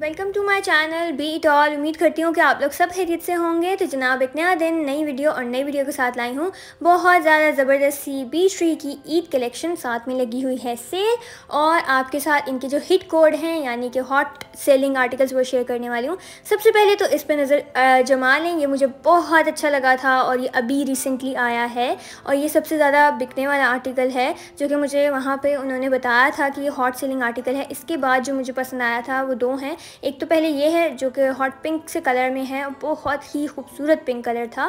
welcome to my channel be it all उम्मीद करती हूँ कि आप लोग सब खैरियत से होंगे तो जनाब एक नया दिन नई वीडियो और नई वीडियो के साथ लाई हूँ बहुत ज़्यादा ज़बरदस्त सी बी श्री की ईद कलेक्शन साथ में लगी हुई है सेल और आपके साथ इनके जो हिट कोड हैं यानी कि हॉट सेलिंग आर्टिकल्स वो शेयर करने वाली हूँ सबसे पहले तो इस पर नज़र जमा लें ये मुझे बहुत अच्छा लगा था और ये अभी रिसेंटली आया है और ये सबसे ज़्यादा बिकने वाला आर्टिकल है जो कि मुझे वहाँ पर उन्होंने बताया था कि ये हॉट सेलिंग आर्टिकल है इसके बाद जो मुझे पसंद आया था वो दो हैं एक तो पहले ये है जो कि हॉट पिंक से कलर में है बहुत ही खूबसूरत पिंक कलर था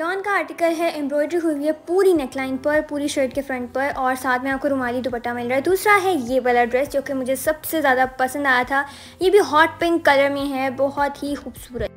लॉन का आर्टिकल है एम्ब्रॉयडरी हुई है पूरी नेकलाइन पर पूरी शर्ट के फ्रंट पर और साथ में आपको रुमाली दुपट्टा मिल रहा है दूसरा है ये वाला ड्रेस जो कि मुझे सबसे ज़्यादा पसंद आया था ये भी हॉट पिंक कलर में है बहुत ही खूबसूरत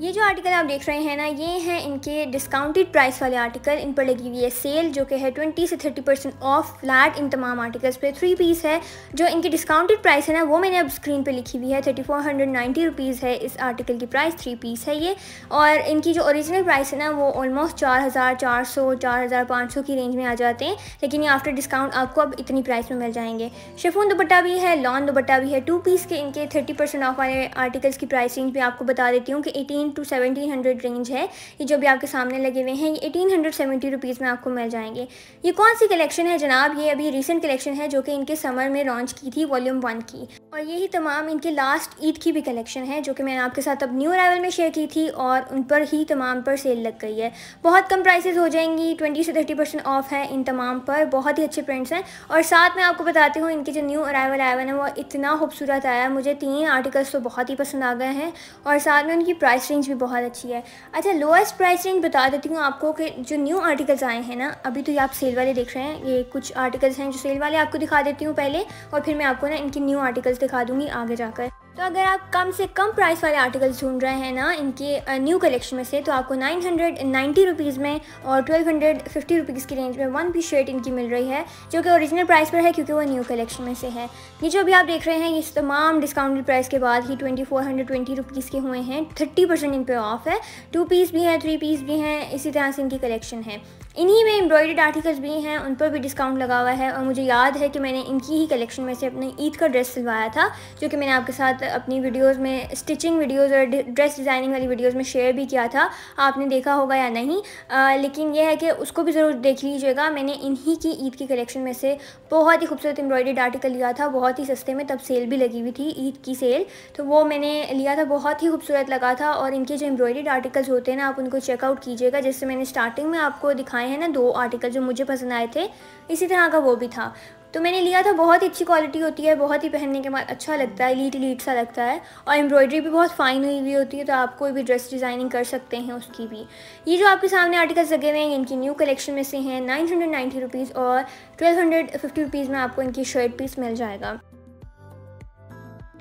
ये जो आर्टिकल आप देख रहे हैं ना ये हैं इनके डिस्काउंटेड प्राइस वाले आर्टिकल इन पर लगी हुई है सेल जो कि है 20 से 30 परसेंट ऑफ फ्लैट इन तमाम आर्टिकल्स पे थ्री पीस है जो इनकी डिस्काउंटेड प्राइस है ना वो मैंने अब स्क्रीन पे लिखी हुई है 3490 रुपीस है इस आर्टिकल की प्राइस थ्री पीस है ये और इनकी जो ओरिजिनल प्राइस है ना वो ऑलमोस्ट चार हज़ार चार सौ चार हज़ार पाँच सौ की रेंज में आ जाते हैं लेकिन ये आफ्टर डिस्काउंट आपको अब इतनी प्राइस में मिल जाएंगे शेफोन दुपट्टा भी है लॉन दुपट्टा भी है टू पीस के इनके थर्टी परसेंट ऑफ वाले आर्टिकल्स की प्राइस रेंज भी आपको बता देती हूँ कि eighteen eighteen to seventeen hundred range है ये जो भी आपके सामने लगे हुए हैं ये एटीन हंड्रेड सेवेंटी रुपीज़ में आपको मिल जाएंगे ये कौन सी कलेक्शन है जनाब ये अभी रिसेंट कलेक्शन है जो कि इनके समर में लॉन्च की थी वॉल्यूम वन की और यही तमाम इनके लास्ट ईद की भी कलेक्शन है जो कि मैंने आपके साथ अब न्यू अरावल में शेयर की थी और उन पर ही तमाम पर सेल लग गई है बहुत कम प्राइसेस हो जाएंगी ट्वेंटी से थर्टी परसेंट ऑफ है इन तमाम पर बहुत ही अच्छे प्रिंट्स हैं और साथ में आपको बताती हूँ इनके जो न्यू अरावल आए हुए हैं वो इतना खूबसूरत आया मुझे तीन आर्टिकल्स तो बहुत ही पसंद आ गए हैं और साथ में उनकी प्राइस रेंज भी बहुत अच्छी है अच्छा लोएस्ट प्राइस रेंज बता देती हूँ आपको कि जो न्यू आर्टिकल्स आए हैं ना अभी तो ये आप सेल वाले देख रहे हैं ये कुछ आर्टिकल्स हैं जो सेल वाले आपको दिखा देती हूँ पहले और फिर मैं आपको ना इनकी न्यू आर्टिकल्स दिखा दूँगी आगे जाकर तो अगर आप कम से कम प्राइस वाले आर्टिकल्स ढूंढ रहे हैं ना इनके न्यू कलेक्शन में से तो आपको नाइन हंड्रेड नाइन्टी रुपीज़ में और ट्वेल्व हंड्रेड फिफ्टी रुपीज़ की रेंज में वन पीस शर्ट इनकी मिल रही है जो कि ओरिजिनल प्राइस पर है क्योंकि वो न्यू कलेक्शन में से है ये जो अभी आप देख रहे हैं इस तमाम डिस्काउंटेड प्राइस के बाद ही twenty four hundred twenty rupees के हुए हैं थर्टी परसेंट इन पर ऑफ है टू पीस भी हैं थ्री पीस भी हैं इसी तरह से इनकी कलेक्शन है इन्हीं में एम्ब्रॉयडर्ड आर्टिकल्स भी हैं उन पर भी डिस्काउंट लगा हुआ है और मुझे याद है कि मैंने इनकी ही कलेक्शन में से अपने ईद का ड्रेस सिलवाया था जो कि मैंने आपके साथ अपनी वीडियोज़ में स्टिचिंग वीडियोज़ और ड्रेस डिज़ाइनिंग वाली वीडियोज़ में शेयर भी किया था आपने देखा होगा या नहीं आ, लेकिन यह है कि उसको भी ज़रूर देख लीजिएगा मैंने इन्हीं की ईद की कलेक्शन में से बहुत ही खूबसूरत एम्ब्रॉयडर्ड आर्टिकल लिया था बहुत ही सस्ते में तब सेल भी लगी हुई थी ईद की सेल तो वो मैंने लिया था बहुत ही खूबसूरत लगा था और इनके जो एम्ब्रॉयडर्ड आर्टिकल्स होते हैं ना आप उनको चेकआउट कीजिएगा जिससे मैंने स्टार्टिंग में आपको दिखाया आए हैं ना दो आर्टिकल जो मुझे पसंद आए थे इसी तरह का वो भी था तो मैंने लिया था बहुत ही अच्छी क्वालिटी होती है बहुत ही पहनने के बाद अच्छा लगता है लीट लीट सा लगता है और एम्ब्रॉयडरी भी बहुत फाइन हुई हुई होती है तो आप कोई भी ड्रेस डिज़ाइनिंग कर सकते हैं उसकी भी ये जो आपके सामने आर्टिकल्स लगे हुए हैं इनकी न्यू कलेक्शन में से हैं नाइन हंड्रेड नाइन्टी रुपीज़ और ट्वेल्व हंड्रेड फिफ्टी रुपीज़ में आपको इनकी शर्ट पीस मिल जाएगा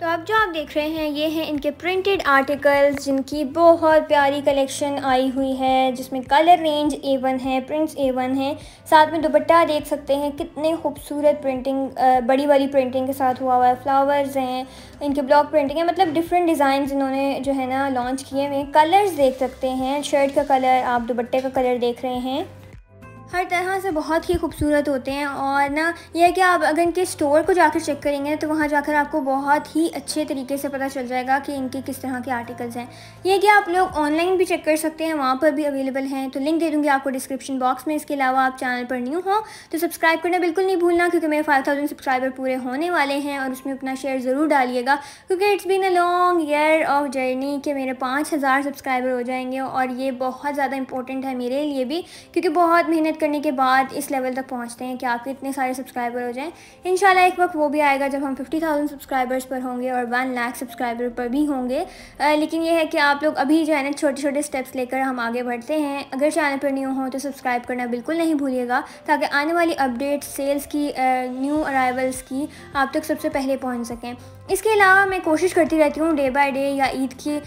तो अब जो आप देख रहे हैं ये हैं इनके प्रिंटेड आर्टिकल्स जिनकी बहुत प्यारी कलेक्शन आई हुई है जिसमें कलर रेंज ए वन है प्रिंट्स ए वन है साथ में दुपट्टा देख सकते हैं कितने खूबसूरत प्रिंटिंग बड़ी वाली प्रिंटिंग के साथ हुआ हुआ है फ्लावर्स हैं इनके ब्लॉक प्रिंटिंग है मतलब डिफरेंट डिज़ाइन इन्होंने जो है ना लॉन्च किए हुए कलर्स देख सकते हैं शर्ट का कलर आप दुपट्टे का कलर देख रहे हैं हर तरह से बहुत ही खूबसूरत होते हैं और ना यह कि आप अगर इनके स्टोर को जाकर चेक करेंगे तो वहाँ जाकर आपको बहुत ही अच्छे तरीके से पता चल जाएगा कि इनके किस तरह के आर्टिकल्स हैं यह कि आप लोग ऑनलाइन भी चेक कर सकते हैं वहाँ पर भी अवेलेबल हैं तो लिंक दे दूँगी आपको डिस्क्रिप्शन बॉक्स में इसके अलावा आप चैनल पर न्यू हो तो सब्सक्राइब करना बिल्कुल नहीं भूलना क्योंकि मेरे फाइव थाउजेंड सब्सक्राइबर पूरे होने वाले हैं और उसमें अपना शेयर ज़रूर डालिएगा क्योंकि it's been a long year of journey कि मेरे पाँच हज़ार सब्सक्राइबर हो जाएंगे और ये बहुत ज़्यादा इंपॉर्टेंट है मेरे लिए भी क्योंकि बहुत मेहनत मेहनत करने के बाद इस लेवल तक पहुंचते हैं कि आपके इतने सारे सब्सक्राइबर हो जाएं इन एक वक्त वो भी आएगा जब हम 50,000 सब्सक्राइबर्स पर होंगे और 1 लाख सब्सक्राइबर पर भी होंगे आ, लेकिन ये है कि आप लोग अभी जो है ना छोटे छोटे स्टेप्स लेकर हम आगे बढ़ते हैं अगर चैनल पर न्यू हो तो सब्सक्राइब करना बिल्कुल नहीं भूलिएगा ताकि आने वाली अपडेट्स सेल्स की न्यू अराइवल्स की आप तक सबसे पहले पहुँच सकें इसके अलावा मैं कोशिश करती रहती हूँ डे बाय डे या ईद के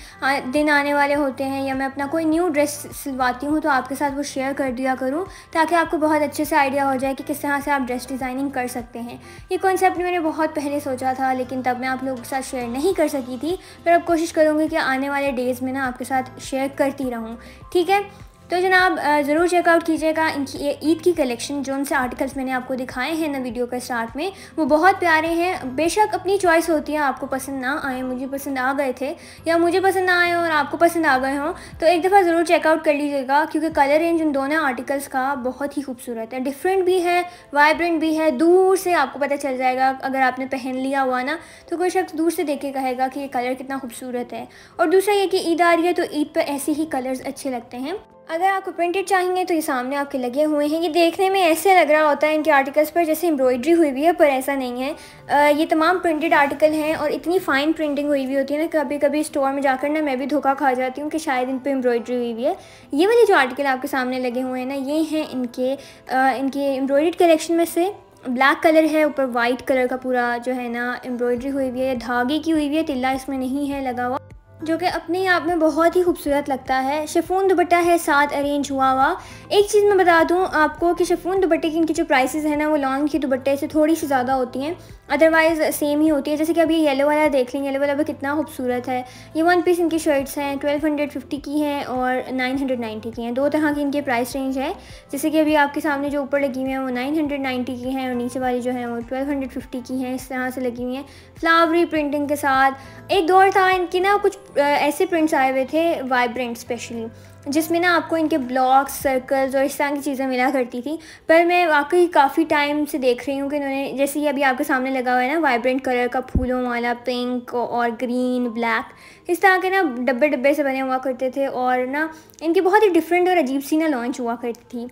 दिन आने वाले होते हैं या मैं अपना कोई न्यू ड्रेस सिलवाती हूँ तो आपके साथ वो शेयर कर दिया करूँ ताकि आपको बहुत अच्छे से आइडिया हो जाए कि किस तरह से आप ड्रेस डिज़ाइनिंग कर सकते हैं ये कॉन्सेप्ट मैंने बहुत पहले सोचा था लेकिन तब मैं आप लोगों के साथ शेयर नहीं कर सकी थी पर अब कोशिश करूँगी कि आने वाले डेज़ में ना आपके साथ शेयर करती रहूँ ठीक है तो जनाब ज़रूर चेकआउट कीजिएगा इनकी ये ईद की कलेक्शन जो उनसे आर्टिकल्स मैंने आपको दिखाए हैं ना वीडियो के स्टार्ट में वो बहुत प्यारे हैं बेशक अपनी चॉइस होती है आपको पसंद ना आए मुझे पसंद आ गए थे या मुझे पसंद ना आए और आपको पसंद आ गए हों तो एक दफ़ा ज़रूर चेकआउट कर लीजिएगा क्योंकि कलर रेंज उन दोनों आर्टिकल्स का बहुत ही खूबसूरत है डिफरेंट भी है वाइब्रेंट भी है दूर से आपको पता चल जाएगा अगर आपने पहन लिया हुआ ना तो कोई शख्स दूर से देख के कहेगा कि ये कलर कितना खूबसूरत है और दूसरा ये कि ईद आ रही है तो ईद पर ऐसे ही कलर्स अच्छे लगते हैं अगर आपको प्रिंटेड चाहिए तो ये सामने आपके लगे हुए हैं ये देखने में ऐसे लग रहा होता है इनके आर्टिकल्स पर जैसे एम्ब्रॉयडरी हुई हुई है पर ऐसा नहीं है आ, ये तमाम प्रिंटेड आर्टिकल हैं और इतनी फ़ाइन प्रिंटिंग हुई हुई होती है ना कभी कभी स्टोर में जाकर ना मैं भी धोखा खा जाती हूँ कि शायद इन पर एम्ब्रॉयड्री हुई हुई है ये वाले जो आर्टिकल आपके सामने लगे हुए हैं ना ये हैं इनके आ, इनके एम्ब्रॉयड कलेक्शन में से ब्लैक कलर है ऊपर वाइट कलर का पूरा जो है ना एम्ब्रॉयड्री हुई हुई है धागे की हुई हुई है तिल्ला इसमें नहीं है लगा हुआ जो कि अपने आप में बहुत ही खूबसूरत लगता है शेफून दुपट्टा है साथ अरेंज हुआ हुआ एक चीज़ मैं बता दूं आपको कि शेफून दुपट्टे की इनकी जो प्राइसेस हैं ना वो लॉन्ग की दुपट्टे से थोड़ी सी ज़्यादा होती हैं अदरवाइज़ सेम ही होती है जैसे कि अभी येलो वाला देख लें येलो वाला भी कितना खूबसूरत है ये वन पीस इनकी शर्ट्स हैं ट्वेल्व हंड्रेड फिफ्टी की हैं और नाइन हंड्रेड नाइन्टी की हैं दो तरह की इनके प्राइस रेंज है जैसे कि अभी आपके सामने जो ऊपर लगी हुई हैं वो नाइन हंड्रेड नाइन्टी की हैं और नीचे वाली जो है वो ट्वेल्व हंड्रेड फिफ्टी की हैं इस तरह से लगी हुई हैं फ्लावरी प्रिंटिंग के साथ एक दौर था इनकी ना कुछ ऐसे प्रिंट्स आए हुए थे वाइब्रेंट स्पेशली जिसमें ना आपको इनके ब्लॉक्स सर्कल्स और इस तरह की चीज़ें मिला करती थी पर मैं वाकई काफ़ी टाइम से देख रही हूँ कि इन्होंने जैसे ये अभी आपके सामने लगा हुआ है ना वाइब्रेंट कलर का फूलों वाला पिंक और ग्रीन ब्लैक इस तरह के ना डब्बे डब्बे से बने हुआ करते थे और ना इनकी बहुत ही डिफरेंट और अजीब सी ना लॉन्च हुआ करती थी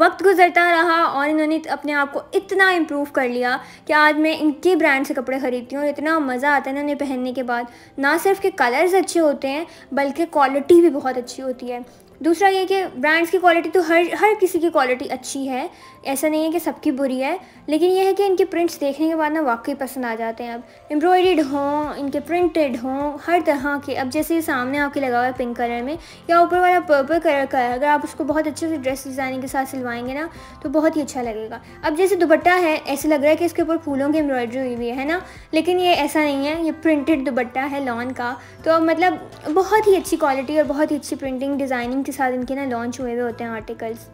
वक्त गुजरता रहा और इन्होंने अपने आप को इतना इम्प्रूव कर लिया कि आज मैं इनके ब्रांड से कपड़े ख़रीदती हूँ इतना मज़ा आता है इन्होंने पहनने के बाद ना सिर्फ के कलर्स अच्छे होते हैं बल्कि क्वालिटी भी बहुत अच्छी होती है दूसरा ये कि ब्रांड्स की क्वालिटी तो हर हर किसी की क्वालिटी अच्छी है ऐसा नहीं है कि सबकी बुरी है लेकिन यह है कि इनके प्रिंट्स देखने के बाद ना वाकई पसंद आ जाते हैं अब एम्ब्रॉयड हों इनके प्रिंटेड हों हर तरह के अब जैसे ये सामने आपके लगा हुआ है पिंक कलर में या ऊपर वाला पर्पल कलर का है अगर आप उसको बहुत अच्छे से ड्रेस डिज़ाइनिंग के साथ सिलवाएंगे ना तो बहुत ही अच्छा लगेगा अब जैसे दुपट्टा है ऐसे लग रहा है कि इसके ऊपर फूलों की एम्ब्रॉयडरी हुई हुई है ना लेकिन ये ऐसा नहीं है ये प्रिंटेड दुपट्टा है लॉन का तो मतलब बहुत ही अच्छी क्वालिटी और बहुत ही अच्छी प्रिंटिंग डिज़ाइनिंग के साथ इनके ना लॉन्च हुए हुए होते हैं आर्टिकल्स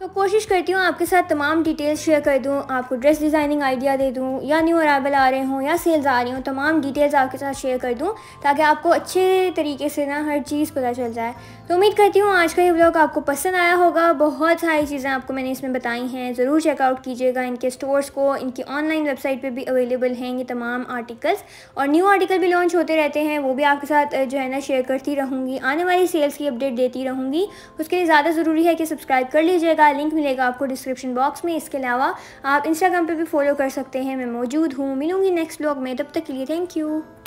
तो कोशिश करती हूँ आपके साथ तमाम डिटेल्स शेयर कर दूँ आपको ड्रेस डिज़ाइनिंग आइडिया दे दूँ या न्यू अरावल आ रहे हों या सेल्स आ रही हों तमाम डिटेल्स आपके साथ शेयर कर दूँ ताकि आपको अच्छे तरीके से ना हर चीज़ पता चल जाए तो उम्मीद करती हूँ आज का ये ब्लॉग आपको पसंद आया होगा बहुत सारी चीज़ें आपको मैंने इसमें बताई हैं ज़रूर चेकआउट कीजिएगा इनके स्टोर्स को इनकी ऑनलाइन वेबसाइट पर भी अवेलेबल हैं ये तमाम आर्टिकल्स और न्यू आर्टिकल भी लॉन्च होते रहते हैं वो भी आपके साथ जो है ना शेयर करती रहूँगी आने वाली सेल्स की अपडेट देती रहूँगी उसके लिए ज़्यादा ज़रूरी है कि सब्सक्राइब कर लीजिएगा का लिंक मिलेगा आपको डिस्क्रिप्शन बॉक्स में इसके अलावा आप इंस्टाग्राम पर भी फॉलो कर सकते हैं मैं मौजूद हूँ मिलूंगी नेक्स्ट ब्लॉग में तब तक के लिए थैंक यू